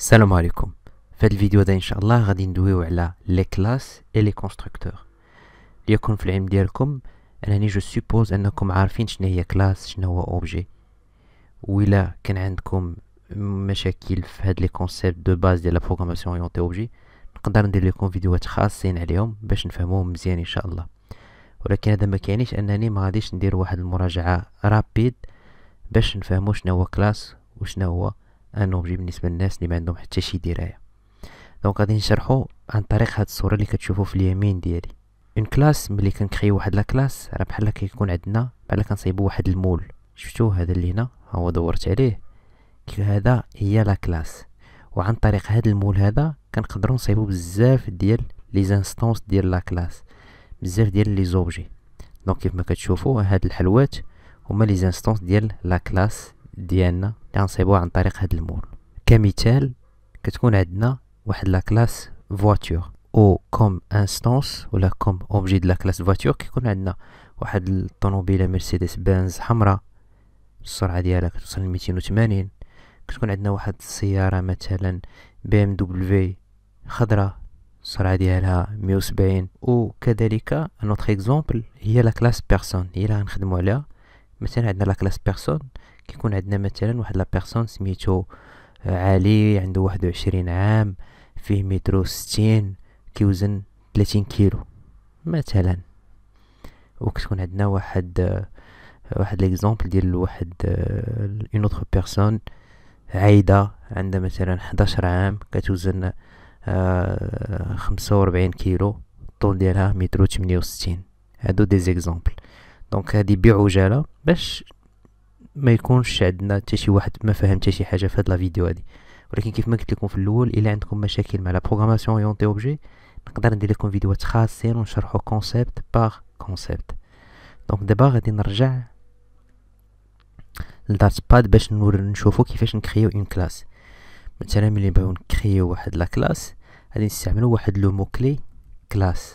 السلام عليكم في هذا الفيديو هذا ان شاء الله غادي ندويو على لي كلاس اي لي كونستركتور ليكون في العلم ديالكم انني جو سوبوز انكم عارفين شنو هي كلاس شنو هو اوبجي و الا كان عندكم مشاكل في هاد لي كونسيبت دو باز ديال لا بروغراماسيون اورينتي اوبجي نقدر ندير لكم فيديوهات خاصين عليهم باش نفهموهم مزيان ان شاء الله ولكن هذا ما كاينش انني ما غاديش ندير واحد المراجعه رابيد باش نفهمو شنو هو كلاس وشنو هو ان اوبجي بالنسبه للناس اللي ما عندهم حتى شي درايه دونك غادي نشرحو عن طريق هاد الصوره اللي كتشوفو في اليمين ديالي اون كلاس ملي كنكريو واحد لا كلاس راه بحال كيكون عندنا بحال كنصايبو واحد المول شفتو هذا اللي هنا هو دورت عليه هذا هي لا كلاس وعن طريق هاد المول هذا كنقدروا نصايبو بزاف ديال لي زانستونس ديال لا كلاس بزاف ديال لي زوبجي دونك كيف ما كتشوفوا هاد الحلوات هما لي زانستونس ديال لا كلاس ديالنا كنصيبوه عن طريق هاد المول كمثال كتكون عندنا واحد لا كلاس فواتور او كوم انستانس ولا كوم اوبجي د لا كلاس فواتور كيكون عندنا واحد الطوموبيله مرسيدس بنز حمراء السرعه ديالها كتوصل ل 280 كتكون عندنا واحد السياره مثلا بي ام دبليو خضراء السرعه ديالها 170 وكذلك نوتر اكزومبل هي لا كلاس بيرسون هي اللي غنخدمو عليها مثلا عندنا لا كلاس بيرسون كيكون عندنا مثلا واحد لا بيرسون سميتو آه، علي عنده واحد وعشرين عام فيه متر ستين كيوزن تلاتين كيلو مثلا وكتكون عندنا واحد آه، واحد ليكزومبل ديال واحد اون اوتر بيرسون عايده عندها مثلا حداشر عام كتوزن آه، خمسة ربعين كيلو الطول ديالها متر و ستين هادو دي زيكزومبل دونك هادي بعجاله باش ما يكونش عندنا حتى شي واحد ما فهم حتى شي حاجه في هاد لا فيديو هادي ولكن كيف ما قلت لكم في الاول الا عندكم مشاكل مع لا بروغراماسيون تي اوبجي نقدر ندير لكم فيديوهات خاصين ونشرحوا كونسيبت باغ كونسيبت دونك دابا غادي نرجع لدارت باد باش نشوفوا كيفاش نكريو اون كلاس مثلا ملي نبغيو نكريو واحد لا كلاس غادي نستعملو واحد لو مو كلي كلاس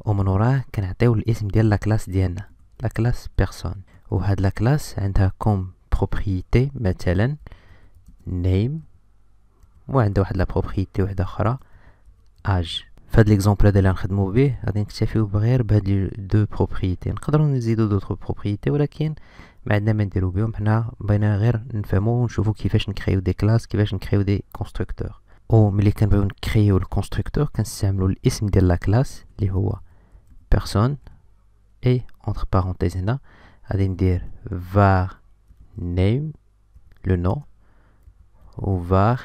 ومن وراه كنعطيو الاسم ديال لا كلاس ديالنا لا كلاس بيرسون وهاد لا كلاس عندها كوم بروبريتي مثلا نيم وعندها واحد لا بروبريتي وحده اخرى اج فهاد ليكزومبل هذا اللي غنخدمو به غادي نكتفيو غير بهاد لي دو بروبريتي نقدروا نزيدو دوطخ بروبريتي ولكن ما عندنا ما نديرو بهم حنا بغينا غير نفهمو ونشوفو كيفاش نكريو دي كلاس كيفاش نكريو دي كونستركتور او ملي كنبغيو نكريو الكونستركتور كنستعملو الاسم ديال لا كلاس اللي هو بيرسون اي اونتر بارونتيز هنا adindir var name le nom ou var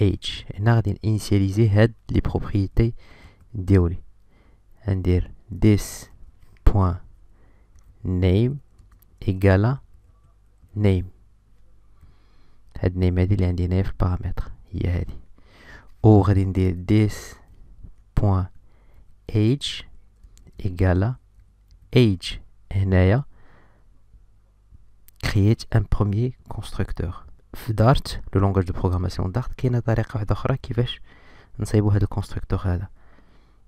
age et n'a rien initialisé head les propriétés déroulées adindir this point name égale name head name est l'indien f paramètre y a dit ou adindir this point age égale à age et خييت ان بروميي كونستركتور في دارت لو لونغاج دو بروغراماسيون دارت كاينه طريقه واحده اخرى كيفاش نصايبو هاد الكونستركتور هذا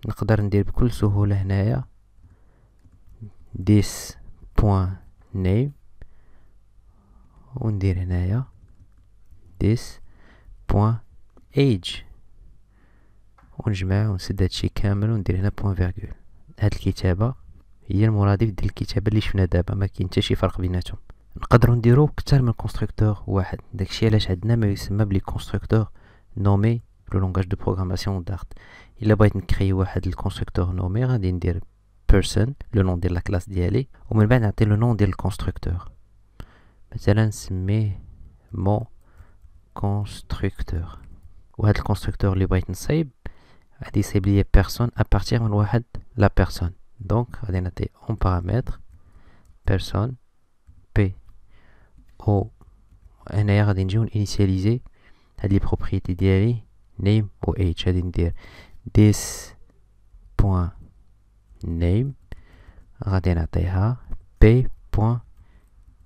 نقدر ندير بكل سهوله هنايا ديس بوين نيم وندير هنايا ديس بوين ايج ونجمع ونسد هادشي كامل وندير هنا بوين فيرغول هاد الكتابه هي المرادف ديال الكتابه اللي شفنا دابا ما كاين حتى شي فرق بيناتهم On peut en dire plus qu'un constructeur C'est pourquoi on nomme le constructeur nommé le langage de programmation Dart Si on créer un constructeur nommé On Person Le nom de la classe Et ensuite on va donner le nom du constructeur On va dire mon constructeur Et ce constructeur qu'on va laisser Il va le nom de personne à partir de la personne Donc on va donner un paramètre Person او هنايا غادي نجيو نينيسياليزي هاد لي بروبريتي ديالي نيم و ايج غادي ندير ديس بوان نيم غادي نعطيها بي بوان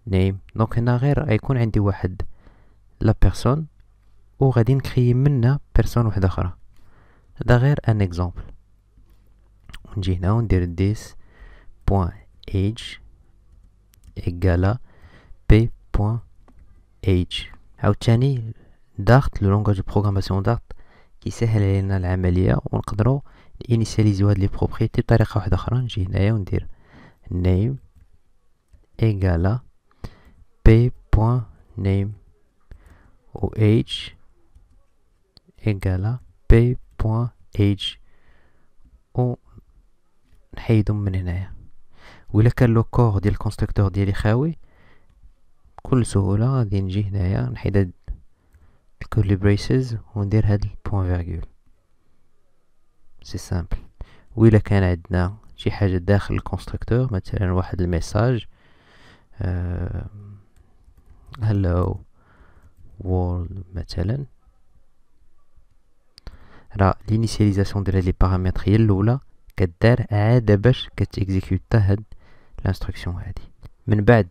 نيم دونك هنا غير غيكون عندي واحد لا بيرسون و غادي نكري منها بيرسون وحده اخرى هذا غير ان اكزومبل ونجي هنا وندير ديس بوان ايج ايكالا بي .h عاود تاني دارت لو لونغاج بروغراماسيون دارت كيسهل علينا العمليه ونقدروا انيسياليزيو هاد لي بروبريتي بطريقه واحده اخرى نجي هنايا وندير نيم ايغالا بي بوين نيم و ايج ايغالا بي بوين age و نحيدهم من هنايا و الا كان لو كور ديال الكونستركتور ديالي خاوي بكل سهولة غادي نجي هنايا نحيد هاد الكولي بريسز وندير هاد البوان فيرغول سي سامبل و الا كان عندنا شي حاجة داخل الكونستركتور مثلا واحد الميساج هلو آه، وورلد مثلا راه لينيسياليزاسيون ديال هاد لي بارامتر هي الاولى كدار عاده باش كتيكزيكيوتا هاد لانستركسيون هادي من بعد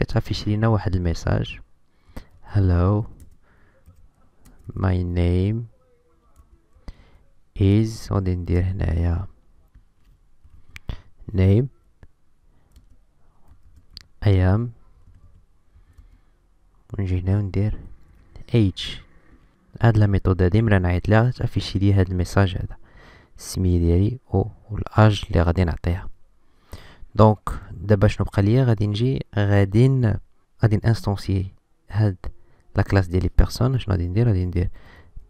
كتافيش لينا واحد الميساج hello my name is غادي ندير هنايا name I am ونجي هنا وندير age هاد لا ميثود هادي مرا نعيط ليها غتافيشي لي هاد الميساج هذا السميه ديالي و الاج اللي غادي نعطيها دونك دابا شنو بقى ليا غادي نجي غادي غادي نانستونسيي هاد لا كلاس ديال لي بيرسون شنو غادي ندير غادي ندير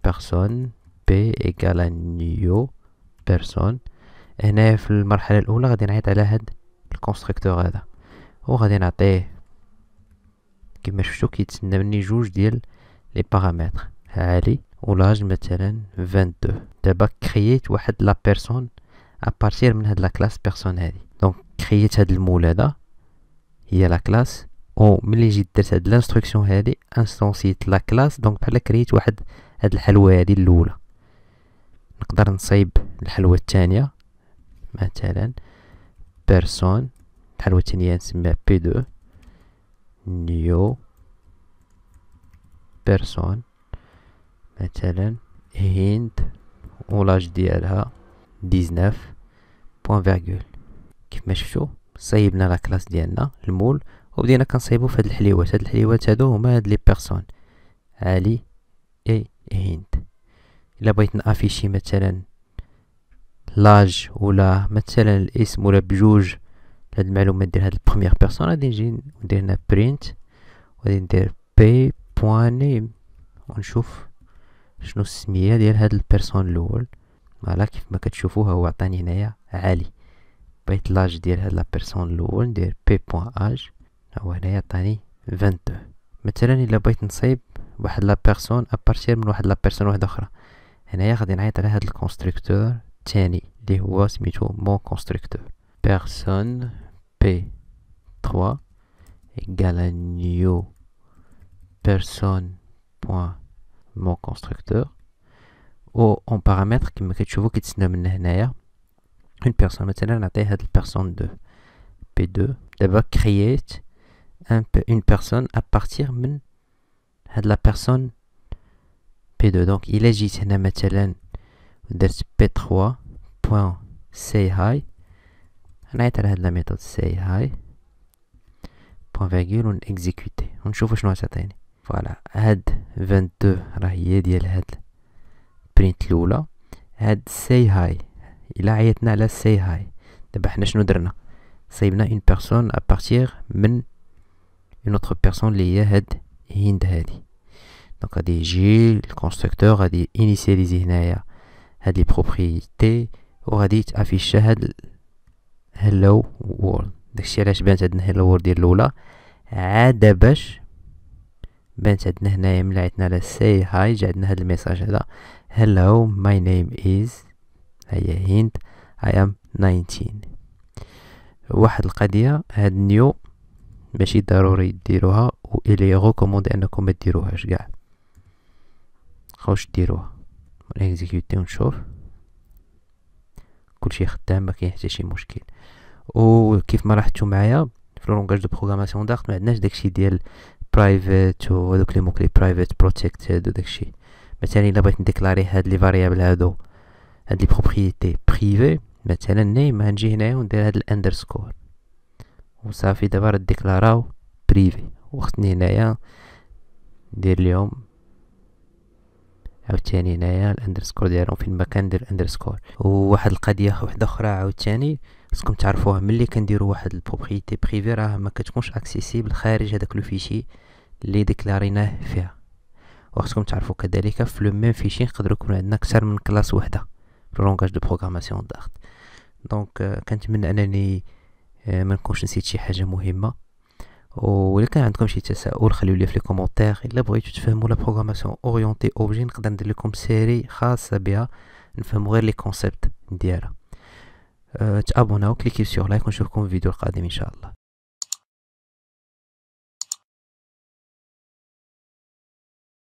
بيرسون بي ايكال نيو بيرسون هنايا في المرحله الاولى غادي نعيط على هاد الكونستركتور هذا وغادي نعطيه كما شفتو كيتسنى مني جوج ديال لي بارامتر عالي ولاج مثلا 22 دابا كرييت واحد لا بيرسون ابارتير من هاد لا كلاس بيرسون هادي كريت هاد المول هذا هي لا كلاس او ملي جيت درت هاد لانستركسيون هادي انستونسيت لا كلاس دونك بحال كريت واحد هاد الحلوه هادي الاولى نقدر نصايب الحلوه الثانيه مثلا بيرسون الحلوه الثانيه نسميها بي دو نيو بيرسون مثلا هند ولاج ديالها ديزناف بوان فيرغول ما شفتوا صايبنا لا كلاس ديالنا المول وبدينا كنصايبو فهاد الحليوات هاد الحليوات هادو هما هاد لي بيرسون علي اي هند الا بغيت نافيشي مثلا لاج ولا مثلا الاسم ولا بجوج هاد المعلومات ديال هاد البروميير بيرسون غادي نجي ندير هنا برينت وغادي ندير بي بوان نيم ونشوف شنو السميه ديال هاد البيرسون الاول فوالا كيف ما كتشوفوا هو عطاني هنايا علي L'âge de la personne, le monde de p.âge, la ah personne est 22. Maintenant, il y a une personne à partir de la personne. Il y a une personne qui est le constructeur, qui est le constructeur. Personne p3 égal à new personne. point Mon constructeur. ou un paramètre qui est le nom de la personne une personne مثلا نعطيه la personne de P2 d'abord créer un, une personne à partir de la personne P2 donc il est جيت هنا مثلا درت P3 point say hi a على à la méthode say hi point virgule ون exécuter que شنو غتعطيني voilà, Add 22 راه هي ديال هاد print الاولى هاد say hi الا عيطنا على سي هاي دابا حنا شنو درنا صيبنا اون بيرسون بارتير من اون اوتر بيرسون اللي هي هاد هند هادي دونك غادي يجي الكونستركتور غادي انيسياليزي هنايا هاد لي بروبريتي وغادي تافيشا هاد هلو وورد داكشي علاش بانت عندنا هلو وورد ديال الاولى عاد باش بانت عندنا هنايا ملي عيطنا على سي هاي جا عندنا هاد الميساج هذا هلو ماي نيم از هيا هند اي ام 19 واحد القضية هاد نيو ماشي ضروري ديروها و إلي غوكوموند أنكم ما ديروهاش قاع خوش ديروها نكزيكيوتي ونشوف كلشي خدام ما كاين حتى شي مشكل وكيف ما لاحظتوا معايا في لونغاج دو بروغراماسيون دارت ما عندناش داكشي ديال برايفت وهذوك لي موكلي برايفت بروتيكتد وداكشي مثلا الا بغيت نديكلاري هاد لي فاريابل هادو هاد لي بروبريتي بريفي مثلا نيم غنجي هنايا وندير هاد الاندرسكور وصافي دابا راه ديكلاراو بريفي وخصني هنايا ندير ليهم عاوتاني هنايا الاندرسكور ديالهم فين ما كندير الاندرسكور وواحد القضيه واحده اخرى عاوتاني خصكم تعرفوها ملي كنديروا واحد البروبريتي بريفي راه ما كتكونش اكسيسيبل خارج هذاك لو فيشي اللي ديكلاريناه فيها وخصكم تعرفوا كذلك في لو ميم فيشي نقدروا يكون عندنا اكثر من كلاس وحده لو لونغاج دو بروغراماسيون دارت دونك كنتمنى انني euh, ما نكونش نسيت شي حاجه مهمه ولا كان عندكم شي تساؤل خليو لي في لي كومونتير الا بغيتو تفهموا لا بروغراماسيون اورينتي اوبجي نقدر ندير لكم سيري خاصه بها نفهموا غير لي كونسيبت ديالها أه تابوناو كليكي سور لايك ونشوفكم في الفيديو القادم ان شاء الله